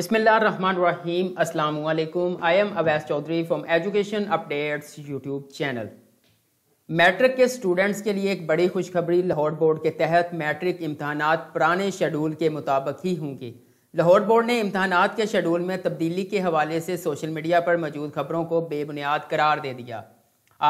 Bismillahirrahmanirrahim. Assalamu alaikum. I am Awais Chaudhry from Education Updates channel matric के students के लिए एक बड़ी खुशखबरी लाहौर बोर्ड के तहत मैट्रिक इम्तहान पुराने शेड्यूल के मुताबिक ही होंगे लाहौर बोर्ड ने इम्तहान के शेड्यूल में तब्दीली के हवाले से सोशल मीडिया पर मौजूद खबरों को बेबुनियाद करार दे दिया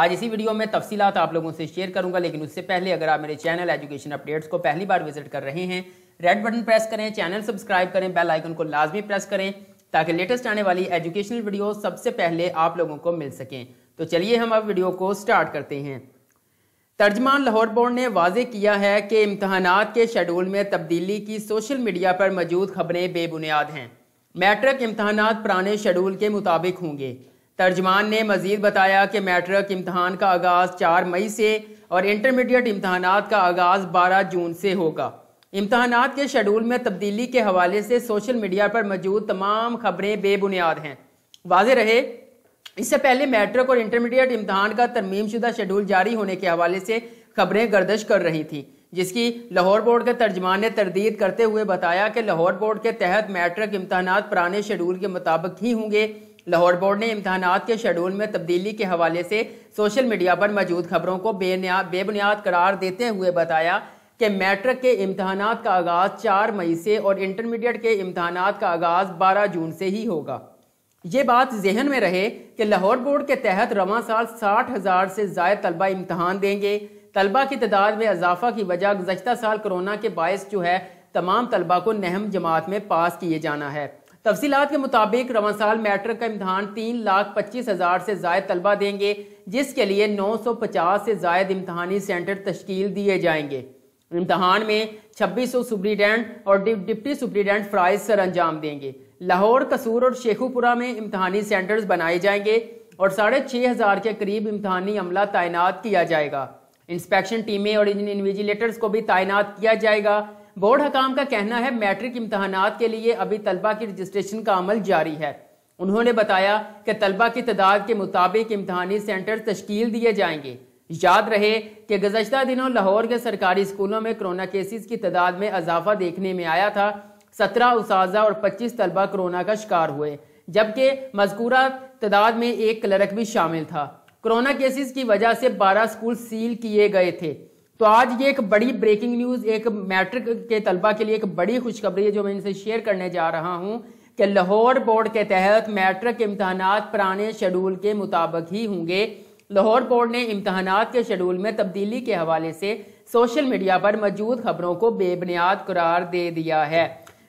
आज इसी वीडियो में तफसीत आप लोगों से शेयर करूंगा लेकिन उससे पहले अगर आप मेरे चैनल एजुकेशन अपडेट्स को पहली बार विजिट कर रहे हैं रेड बटन प्रेस करें चैनल सब्सक्राइब करें बेल आइकन को लाजमी प्रेस करें ताकि लेटेस्ट आने वाली एजुकेशनल वीडियो सबसे पहले आप लोगों को मिल सकें तो चलिए हम अब वीडियो को स्टार्ट करते हैं तर्जमान लाहौर बोर्ड ने वाज किया है कि इम्तहान के शेड्यूल में तब्दीली की सोशल मीडिया पर मौजूद खबरें बेबुनियाद हैं मैट्रिक इम्तहान पुराने शेड्यूल के मुताबिक होंगे तर्जमान ने मजीद बताया कि मैट्रिक इम्तहान का आगाज़ चार मई से और इंटरमीडिएट इम्तहान का आगाज़ बारह जून से होगा इम्तहान के शेड्यूल में तब्दीली के हवाले से सोशल मीडिया पर मौजूद तमाम खबरें बेबुनियाद हैं वाज रहे इससे पहले मैट्रिक और इंटरमीडिएट इम्तहान का तरमीम शुदा शेड्यूल जारी होने के हवाले से खबरें गर्दश कर रही थी जिसकी लाहौर बोर्ड के तर्जमान ने तरदीद करते हुए बताया कि लाहौर बोर्ड के तहत मैट्रिक इम्तहान पुराने शेड्यूल के मुताबिक ही होंगे लाहौर बोर्ड ने इम्तहान के शेड्यूल में तब्दीली के हवाले से सोशल मीडिया पर मौजूद खबरों को बेबुनियाद करार देते हुए बताया कि मैट्रिक के इम्तहान का आगाज़ चार मई से और इंटरमीडिएट के इम्तहान का आगाज़ बारह जून से ही होगा ये बात जहन में रहे कि लाहौर बोर्ड के तहत रवा साल साठ हज़ार से जायद तलबा इम्तहान देंगे तलबा की तादाद में इजाफा की वजह गुजशत साल कोरोना के बायस जो है तमाम तलबा को नहम जमात में पास किए जाना है तफसीत के मुताबिक रवा साल मैट्रिक का इम्तहान तीन लाख पच्चीस हज़ार से जायद तलबा देंगे जिसके लिए नौ सौ पचास से जायद इम्तहानी सेंटर तश्कील दिए जाएंगे इम्तहान में 2600 सुप्रीटेंट और डिप, डिप्टी सुप्रीटेंट फ्राइज सर अंजाम देंगे लाहौर कसूर और शेखुपुरा में इम्तहानी सेंटर्स बनाए जाएंगे और साढ़े छः हज़ार के करीब इम्तहानी अमला तैनात किया जाएगा इंस्पेक्शन टीमें और इन्विजिलेटर्स को भी तैनात किया जाएगा बोर्ड हकाम का कहना है मैट्रिक इम्तहान के लिए अभी तलबा की रजिस्ट्रेशन का अमल जारी है उन्होंने बताया कि तलबा की तादाद के मुताबिक इम्तहानी सेंटर तश्कील दिए जाएंगे याद रहे कि गुजशत दिनों लाहौर के सरकारी स्कूलों में कोरोना केसेस की तादाद में इजाफा देखने में आया था सत्रह उसाजा और पच्चीस तलबा कोरोना का शिकार हुए जबकि मजकूरा तादाद में एक क्लर्क भी शामिल था कोरोना केसेस की वजह से बारह स्कूल सील किए गए थे तो आज ये एक बड़ी ब्रेकिंग न्यूज़ एक मैट्रिक के तलबा के लिए एक बड़ी खुशखबरी है जो मैं इनसे शेयर करने जा रहा हूँ कि लाहौर बोर्ड के तहत मैट्रिक इम्तहान पुराने शेड्यूल के मुताबिक ही होंगे लाहौर बोर्ड ने इम्तहान के शेड्यूल में तब्दीली के हवाले से सोशल मीडिया पर मौजूद खबरों को बेबुनियाद करार दे दिया है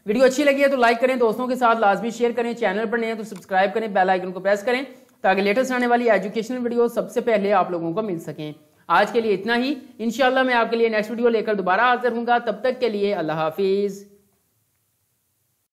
वीडियो अच्छी लगी है तो लाइक करें दोस्तों के साथ लाजमी शेयर करें चैनल पर नए हैं तो सब्सक्राइब करें बेल आइकन को प्रेस करें ताकि लेटेस्ट आने वाली एजुकेशनल वीडियो सबसे पहले आप लोगों को मिल सकें आज के लिए इतना ही इनशाला मैं आपके लिए नेक्स्ट वीडियो लेकर दोबारा हाजिर हूँ तब तक के लिए अल्लाह हाफिज़